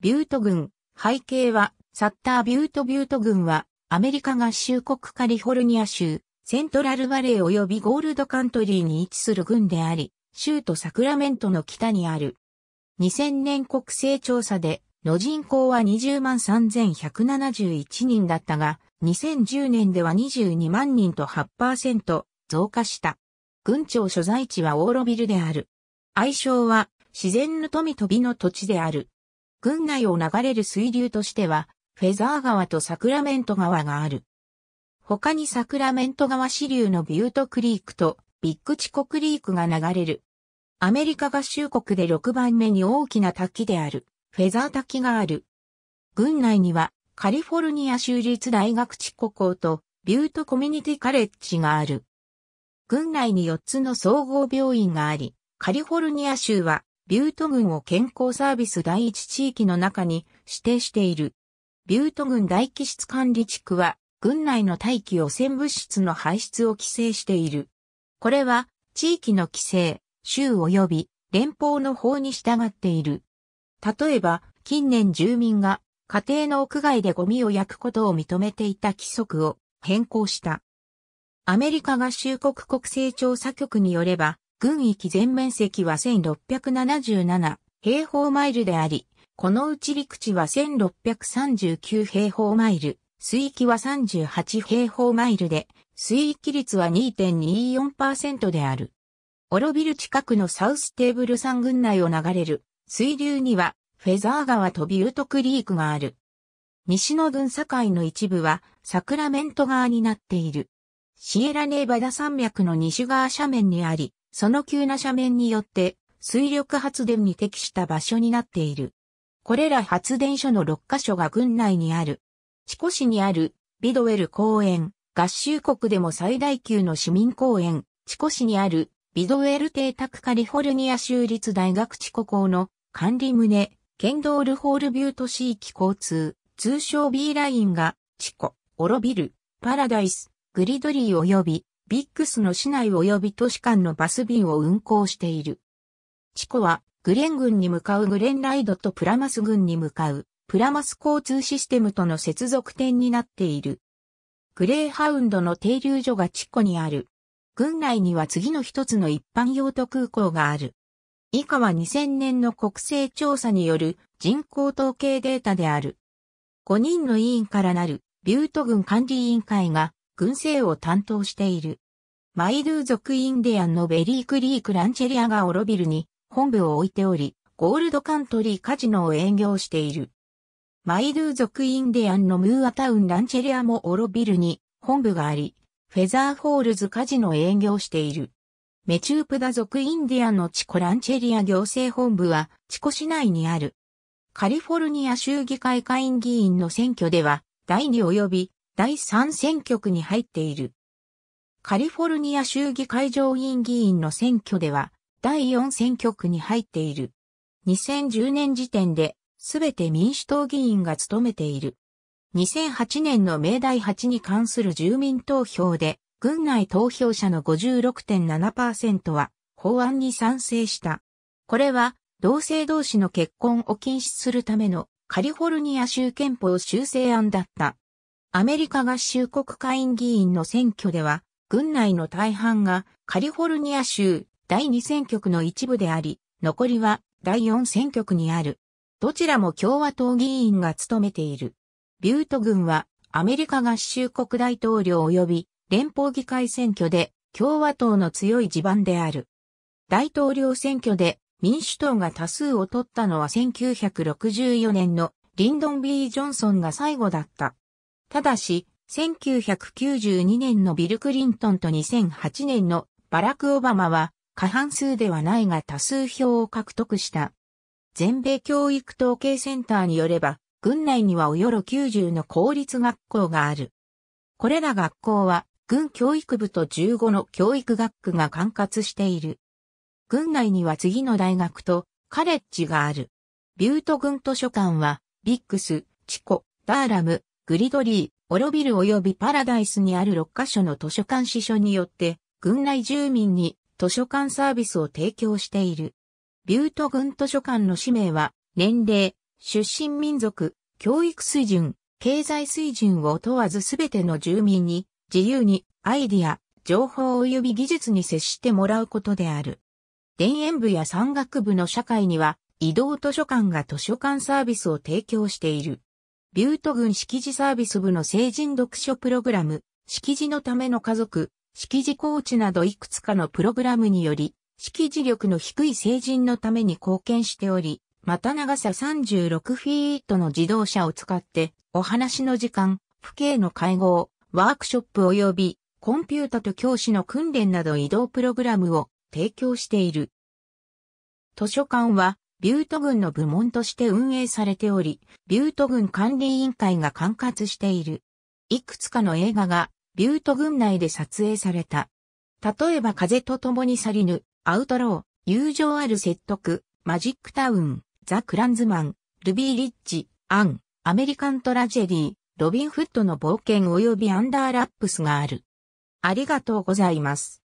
ビュート群、背景は、サッタービュートビュート群は、アメリカ合衆国カリフォルニア州、セントラルバレー及びゴールドカントリーに位置する群であり、州都サクラメントの北にある。2000年国勢調査で、の人口は20万3171人だったが、2010年では22万人と8%増加した。群庁所在地はオーロビルである。愛称は自然の富と美の土地である。郡内を流れる水流としては、フェザー川とサクラメント川がある。他にサクラメント川支流のビュートクリークとビッグチコクリークが流れる。アメリカ合衆国で6番目に大きな滝である、フェザー滝がある。郡内には、カリフォルニア州立大学地コ校と、ビュートコミュニティカレッジがある。郡内に4つの総合病院があり、カリフォルニア州はビュート郡を健康サービス第一地域の中に指定している。ビュート郡大気質管理地区は、郡内の大気汚染物質の排出を規制している。これは、地域の規制、州及び連邦の法に従っている。例えば、近年住民が家庭の屋外でゴミを焼くことを認めていた規則を変更した。アメリカ合衆国国勢調査局によれば、軍域全面積は1677平方マイルであり、このうち陸地は1639平方マイル、水域は38平方マイルで、水域率は2.24%である。オロビル近くのサウステーブル山群内を流れる水流にはフェザー川とビュートクリークがある。西の群境の一部はサクラメント側になっている。シエラネーバダ山脈の西側斜面にあり、その急な斜面によって水力発電に適した場所になっている。これら発電所の6カ所が郡内にある。チコ市にあるビドウェル公園、合衆国でも最大級の市民公園、チコ市にあるビドウェル邸宅カリフォルニア州立大学チコ校の管理棟、ケンドールホールビュート地域交通、通称 B ラインが、チコ、オロビル、パラダイス、グリドリー及びビックスの市内及び都市間のバス便を運行している。チコは、グレン軍に向かうグレンライドとプラマス軍に向かう、プラマス交通システムとの接続点になっている。グレーハウンドの停留所がチコにある。軍内には次の一つの一般用途空港がある。以下は2000年の国勢調査による人口統計データである。5人の委員からなる、ビュート軍管理委員会が軍政を担当している。マイドゥ族インディアンのベリークリークランチェリアがオロビルに本部を置いており、ゴールドカントリーカジノを営業している。マイドゥ族インディアンのムーアタウンランチェリアもオロビルに本部があり、フェザーホールズカジノを営業している。メチュープダ族インディアンのチコランチェリア行政本部はチコ市内にある。カリフォルニア州議会会員議員の選挙では第2及び第3選挙区に入っている。カリフォルニア州議会上院議員の選挙では、第4選挙区に入っている。2010年時点で、すべて民主党議員が務めている。2008年の明大8に関する住民投票で、軍内投票者の56.7%は法案に賛成した。これは同性同士の結婚を禁止するためのカリフォルニア州憲法修正案だった。アメリカ合衆国下院議員の選挙では、軍内の大半がカリフォルニア州第2選挙区の一部であり、残りは第4選挙区にある。どちらも共和党議員が務めている。ビュート軍はアメリカ合衆国大統領及び連邦議会選挙で共和党の強い地盤である。大統領選挙で民主党が多数を取ったのは1964年のリンドン・ B・ ジョンソンが最後だった。ただし、1992年のビル・クリントンと2008年のバラク・オバマは過半数ではないが多数票を獲得した。全米教育統計センターによれば、軍内にはおよろ90の公立学校がある。これら学校は、軍教育部と15の教育学区が管轄している。軍内には次の大学とカレッジがある。ビュート軍図書館は、ビックス、チコ、ダーラム、グリドリー、オロビル及びパラダイスにある6カ所の図書館支所によって、郡内住民に図書館サービスを提供している。ビュート郡図書館の使命は、年齢、出身民族、教育水準、経済水準を問わずすべての住民に、自由にアイディア、情報及び技術に接してもらうことである。田園部や山岳部の社会には、移動図書館が図書館サービスを提供している。ビュート郡敷地サービス部の成人読書プログラム、敷地のための家族、敷地コーチなどいくつかのプログラムにより、識字力の低い成人のために貢献しており、また長さ36フィートの自動車を使って、お話の時間、父兄の会合、ワークショップ及び、コンピュータと教師の訓練など移動プログラムを提供している。図書館はビュート郡の部門として運営されており、ビュート郡管理委員会が管轄している。いくつかの映画がビュート郡内で撮影された。例えば風と共に去りぬ、アウトロー、友情ある説得、マジックタウン、ザ・クランズマン、ルビー・リッチ、アン、アメリカン・トラジェリー、ロビン・フッドの冒険及びアンダーラップスがある。ありがとうございます。